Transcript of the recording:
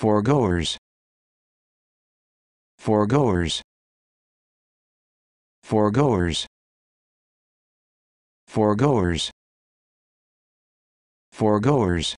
foregoers foregoers foregoers foregoers foregoers